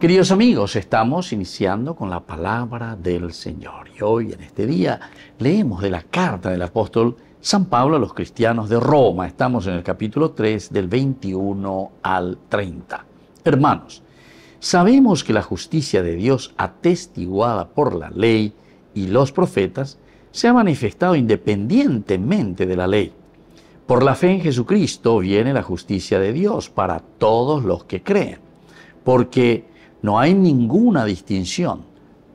Queridos amigos, estamos iniciando con la palabra del Señor y hoy en este día leemos de la carta del apóstol San Pablo a los cristianos de Roma. Estamos en el capítulo 3 del 21 al 30. Hermanos, sabemos que la justicia de Dios atestiguada por la ley y los profetas se ha manifestado independientemente de la ley. Por la fe en Jesucristo viene la justicia de Dios para todos los que creen, porque no hay ninguna distinción.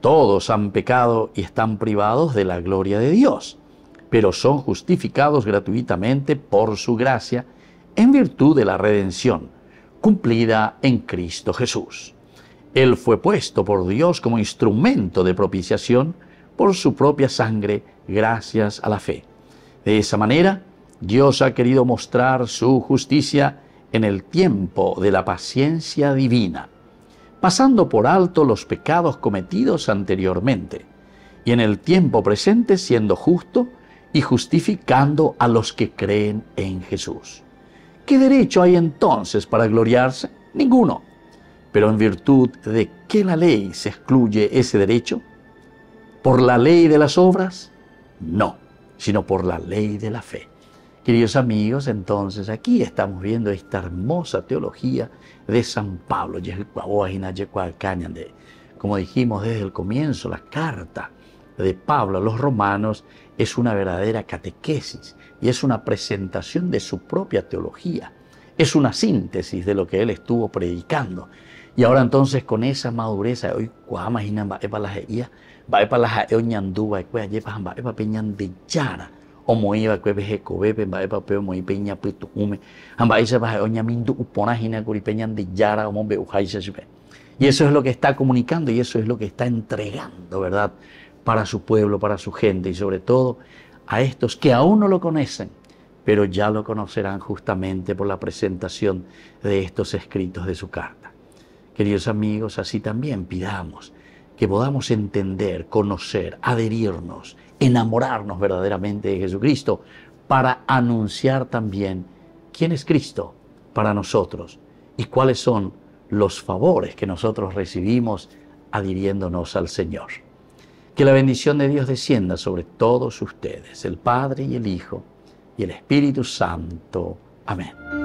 Todos han pecado y están privados de la gloria de Dios, pero son justificados gratuitamente por su gracia en virtud de la redención cumplida en Cristo Jesús. Él fue puesto por Dios como instrumento de propiciación por su propia sangre gracias a la fe. De esa manera, Dios ha querido mostrar su justicia en el tiempo de la paciencia divina pasando por alto los pecados cometidos anteriormente, y en el tiempo presente siendo justo y justificando a los que creen en Jesús. ¿Qué derecho hay entonces para gloriarse? Ninguno. Pero en virtud de qué la ley se excluye ese derecho? ¿Por la ley de las obras? No, sino por la ley de la fe. Queridos amigos, entonces aquí estamos viendo esta hermosa teología de San Pablo, como dijimos desde el comienzo, la carta de Pablo a los romanos es una verdadera catequesis y es una presentación de su propia teología, es una síntesis de lo que él estuvo predicando. Y ahora entonces con esa madurez, hoy cuama inan va epa las va epa las eoñandú, e, va epa peñan de yara, y eso es lo que está comunicando y eso es lo que está entregando verdad para su pueblo para su gente y sobre todo a estos que aún no lo conocen pero ya lo conocerán justamente por la presentación de estos escritos de su carta queridos amigos así también pidamos que podamos entender conocer adherirnos enamorarnos verdaderamente de Jesucristo, para anunciar también quién es Cristo para nosotros y cuáles son los favores que nosotros recibimos adhiriéndonos al Señor. Que la bendición de Dios descienda sobre todos ustedes, el Padre y el Hijo y el Espíritu Santo. Amén.